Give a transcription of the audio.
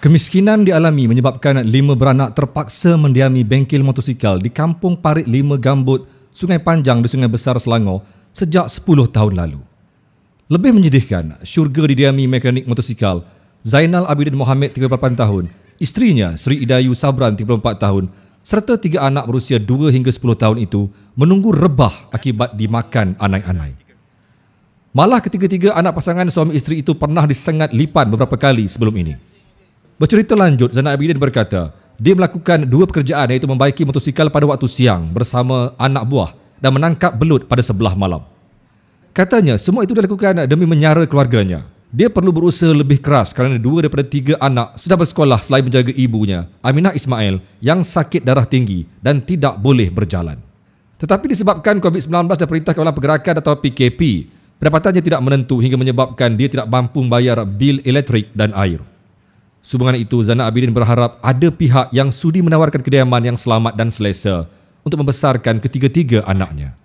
Kemiskinan dialami menyebabkan lima beranak terpaksa mendiami bengkel motosikal di Kampung Parit Lima Gambut, Sungai Panjang di Sungai Besar Selangor sejak 10 tahun lalu. Lebih menyedihkan, syurga didiami mekanik motosikal Zainal Abidin Mohamed 38 tahun, isterinya Sri Idayu Sabran 34 tahun serta tiga anak berusia 2 hingga 10 tahun itu menunggu rebah akibat dimakan anai-anai. Malah ketiga-tiga anak pasangan suami isteri itu pernah disengat lipan beberapa kali sebelum ini. Bercerita lanjut, Zainal Abidin berkata, dia melakukan dua pekerjaan iaitu membaiki motosikal pada waktu siang bersama anak buah dan menangkap belut pada sebelah malam. Katanya, semua itu dilakukan demi menyara keluarganya. Dia perlu berusaha lebih keras kerana dua daripada tiga anak sudah bersekolah selain menjaga ibunya, Aminah Ismail, yang sakit darah tinggi dan tidak boleh berjalan. Tetapi disebabkan COVID-19 dan Perintah Kawalan Pergerakan atau PKP, pendapatannya tidak menentu hingga menyebabkan dia tidak mampu membayar bil elektrik dan air. Sumbangan itu, Zana Abidin berharap ada pihak yang sudi menawarkan kediaman yang selamat dan selesa untuk membesarkan ketiga-tiga anaknya.